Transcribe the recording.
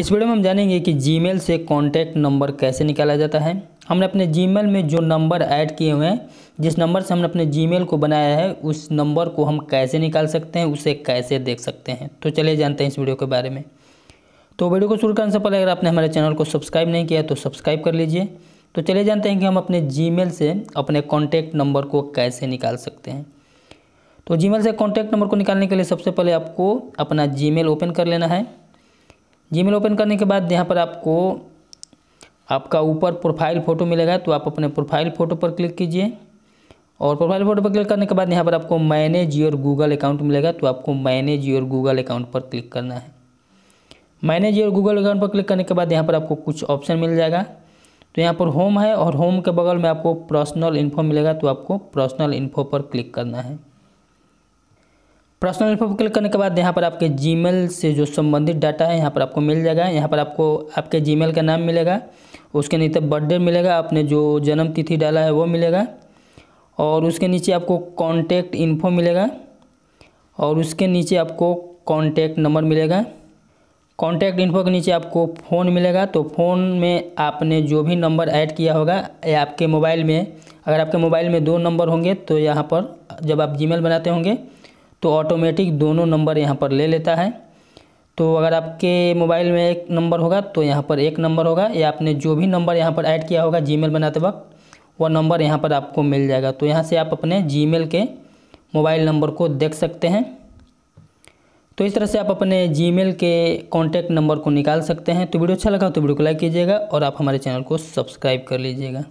इस वीडियो में हम जानेंगे कि जीमेल से कॉन्टैक्ट नंबर कैसे निकाला जाता है हमने अपने जीमेल में जो नंबर ऐड किए हुए हैं जिस नंबर से हमने अपने जीमेल को बनाया है उस नंबर को हम कैसे निकाल सकते हैं उसे कैसे देख सकते हैं तो चलिए जानते हैं इस वीडियो के बारे में तो वीडियो को शुरू करने से पहले अगर आपने हमारे चैनल को सब्सक्राइब नहीं किया तो सब्सक्राइब कर लीजिए तो चलिए जानते हैं कि हम अपने जी से अपने कॉन्टैक्ट नंबर को कैसे निकाल सकते हैं तो जी से कॉन्टैक्ट नंबर को निकालने के लिए सबसे पहले आपको अपना जी ओपन कर लेना है जीमेल ओपन करने के बाद यहाँ पर आपको आपका ऊपर प्रोफाइल फ़ोटो मिलेगा तो आप अपने प्रोफाइल फ़ोटो पर क्लिक कीजिए और प्रोफाइल फ़ोटो पर क्लिक करने के बाद यहाँ पर आपको मैनेज योर गूगल अकाउंट मिलेगा तो आपको मैनेज योर गूगल अकाउंट पर क्लिक करना है मैनेज योर गूगल अकाउंट पर क्लिक करने के बाद यहाँ पर आपको कुछ ऑप्शन मिल जाएगा तो यहाँ पर होम है और होम के बगल में आपको पर्सनल इन्फो मिलेगा तो आपको पर्सनल इन्फो पर क्लिक करना है पर्सनल इन्फो क्लिक करने के बाद यहाँ पर आपके जीमेल से जो संबंधित डाटा है यहाँ पर आपको मिल जाएगा यहाँ पर आपको आपके जीमेल का नाम मिलेगा उसके नीचे बर्थडे मिलेगा आपने जो जन्म तिथि डाला है वो मिलेगा और उसके नीचे आपको कॉन्टैक्ट इन्फो मिलेगा और उसके नीचे आपको कॉन्टैक्ट नंबर मिलेगा कॉन्टैक्ट इन्फो के नीचे आपको फ़ोन मिलेगा तो फ़ोन में आपने जो भी नंबर ऐड किया होगा या आपके मोबाइल में अगर आपके मोबाइल में दो नंबर होंगे तो यहाँ पर जब आप जी बनाते होंगे तो ऑटोमेटिक दोनों नंबर यहाँ पर ले लेता है तो अगर आपके मोबाइल में एक नंबर होगा तो यहाँ पर एक नंबर होगा या आपने जो भी नंबर यहाँ पर ऐड किया होगा जीमेल बनाते वक्त वह नंबर यहाँ पर आपको मिल जाएगा तो यहाँ से आप अपने जीमेल के मोबाइल नंबर को देख सकते हैं तो इस तरह से आप अपने जीमेल के कॉन्टैक्ट नंबर को निकाल सकते हैं तो वीडियो अच्छा लगा तो वीडियो को लाइक कीजिएगा और आप हमारे चैनल को सब्सक्राइब कर लीजिएगा